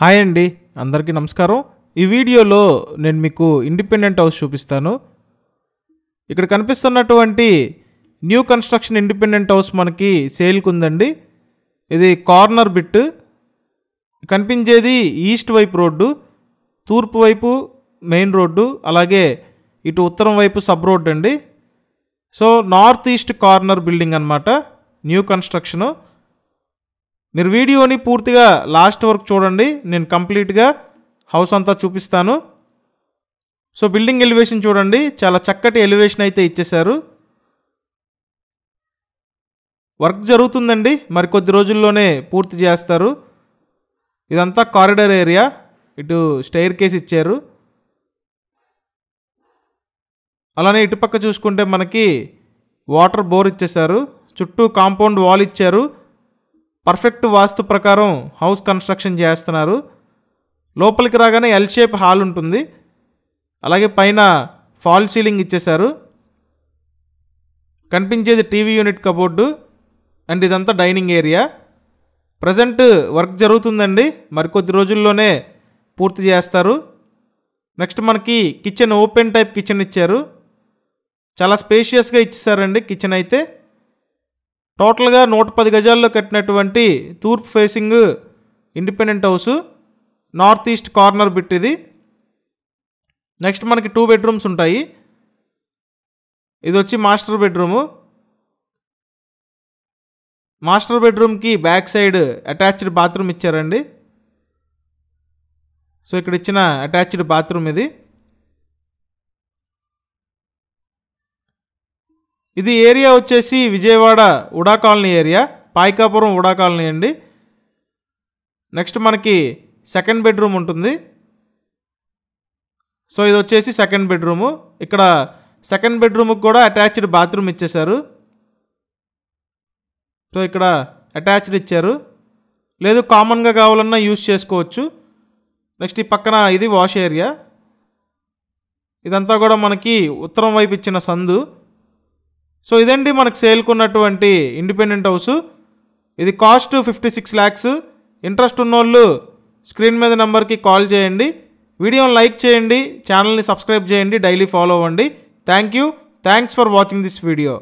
hi అండి అందరికీ నమస్కారం ఈ వీడియోలో నేను మీకు ఇండిపెండెంట్ హౌస్ చూపిస్తాను ఇక్కడ కనిపిస్తున్నటువంటి న్యూ కన్స్ట్రక్షన్ ఇండిపెండెంట్ హౌస్ మనకి సేల్కి ఉందండి ఇది కార్నర్ బిట్ కనిపించేది ఈస్ట్ వైపు రోడ్డు తూర్పు వైపు మెయిన్ రోడ్డు అలాగే ఇటు ఉత్తరం వైపు సబ్ రోడ్ అండి so north east corner building అనమాట న్యూ కన్స్ట్రక్షను మీరు వీడియోని పూర్తిగా లాస్ట్ వరకు చూడండి నేను కంప్లీట్గా హౌస్ అంతా చూపిస్తాను సో బిల్డింగ్ ఎలివేషన్ చూడండి చాలా చక్కటి ఎలివేషన్ అయితే ఇచ్చేశారు వర్క్ జరుగుతుందండి మరికొద్ది రోజుల్లోనే పూర్తి చేస్తారు ఇదంతా కారిడర్ ఏరియా ఇటు స్టైర్ కేస్ ఇచ్చారు అలానే ఇటుపక్క చూసుకుంటే మనకి వాటర్ బోర్ ఇచ్చేశారు చుట్టూ కాంపౌండ్ వాల్ ఇచ్చారు పర్ఫెక్ట్ వాస్తు ప్రకారం హౌస్ కన్స్ట్రక్షన్ చేస్తున్నారు లోపలికి రాగానే ఎల్ షేప్ హాల్ ఉంటుంది అలాగే పైన ఫాల్ సీలింగ్ ఇచ్చేశారు కనిపించేది టీవీ యూనిట్ కబోర్డు అండ్ ఇదంతా డైనింగ్ ఏరియా ప్రజెంట్ వర్క్ జరుగుతుందండి మరికొద్ది రోజుల్లోనే పూర్తి చేస్తారు నెక్స్ట్ మనకి కిచెన్ ఓపెన్ టైప్ కిచెన్ ఇచ్చారు చాలా స్పేషియస్గా ఇచ్చేసారండి కిచెన్ అయితే టోటల్గా నూట పది గజాల్లో కట్టినటువంటి తూర్పు facing independent house north east corner bit ఇది నెక్స్ట్ మనకి టూ బెడ్రూమ్స్ ఉంటాయి ఇది వచ్చి మాస్టర్ బెడ్రూము మాస్టర్ బెడ్రూమ్కి బ్యాక్ సైడ్ అటాచ్డ్ బాత్రూమ్ ఇచ్చారండి సో ఇక్కడ ఇచ్చిన అటాచ్డ్ బాత్రూమ్ ఇది ఇది ఏరియా వచ్చేసి Vijayawada UDA colony area Payakapuram UDA colony అండి నెక్స్ట్ మనకి సెకండ్ బెడ్రూమ్ ఉంటుంది సో ఇది వచ్చేసి సెకండ్ బెడ్రూము ఇక్కడ సెకండ్ బెడ్రూమ్కి కూడా అటాచ్డ్ బాత్రూమ్ ఇచ్చేశారు సో ఇక్కడ అటాచ్డ్ ఇచ్చారు లేదు కామన్గా కావాలన్నా యూస్ చేసుకోవచ్చు నెక్స్ట్ ఈ పక్కన ఇది వాష్ ఏరియా ఇదంతా కూడా మనకి ఉత్తరం వైపు ఇచ్చిన సందు సో ఇదండి మనకు సేల్కున్నటువంటి ఇండిపెండెంట్ హౌస్ ఇది cost fifty six lakhs interest ఉన్నోళ్ళు స్క్రీన్ మీద నెంబర్కి కాల్ చేయండి వీడియోని లైక్ చేయండి ఛానల్ని సబ్స్క్రైబ్ చేయండి డైలీ ఫాలో అవ్వండి thank you thanks for watching this video